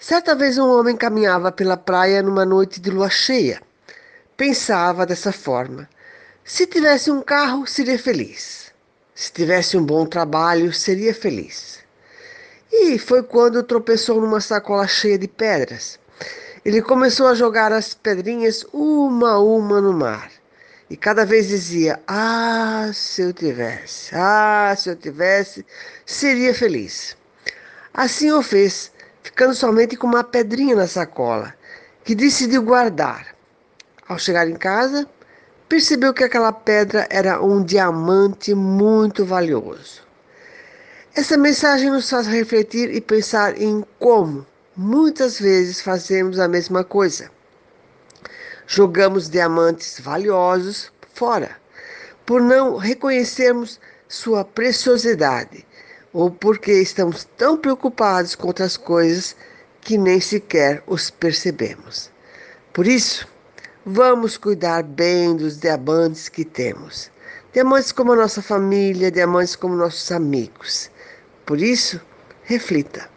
Certa vez um homem caminhava pela praia numa noite de lua cheia. Pensava dessa forma: se tivesse um carro, seria feliz. Se tivesse um bom trabalho, seria feliz. E foi quando tropeçou numa sacola cheia de pedras. Ele começou a jogar as pedrinhas uma a uma no mar. E cada vez dizia: Ah, se eu tivesse, ah, se eu tivesse, seria feliz. Assim o fez ficando somente com uma pedrinha na sacola, que decidiu guardar. Ao chegar em casa, percebeu que aquela pedra era um diamante muito valioso. Essa mensagem nos faz refletir e pensar em como muitas vezes fazemos a mesma coisa. Jogamos diamantes valiosos fora, por não reconhecermos sua preciosidade ou porque estamos tão preocupados com outras coisas que nem sequer os percebemos. Por isso, vamos cuidar bem dos diamantes que temos. Diamantes como a nossa família, diamantes como nossos amigos. Por isso, reflita.